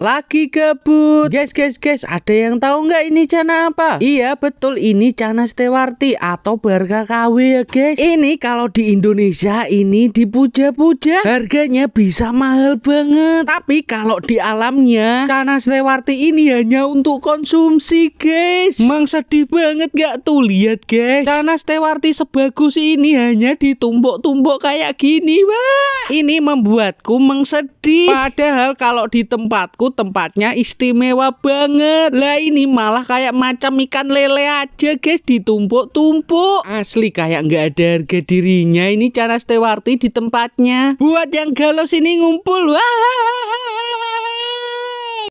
Lagi gabut. Guys, guys, guys, ada yang tahu nggak ini cana apa? Iya, betul ini cana Stewarti atau barga KW ya, guys. Ini kalau di Indonesia ini dipuja-puja, harganya bisa mahal banget. Tapi kalau di alamnya, cana Stewarti ini hanya untuk konsumsi, guys. Mang sedih banget nggak tuh lihat, guys. Cana Stewarti sebagus ini hanya ditumbuk-tumbuk kayak gini, wah. Ini membuatku mengsedih. Padahal kalau di tempatku tempatnya istimewa banget. Lah ini malah kayak macam ikan lele aja guys ditumpuk-tumpuk. Asli kayak nggak ada harga dirinya ini cara Stewarti di tempatnya. Buat yang galau sini ngumpul. Wah.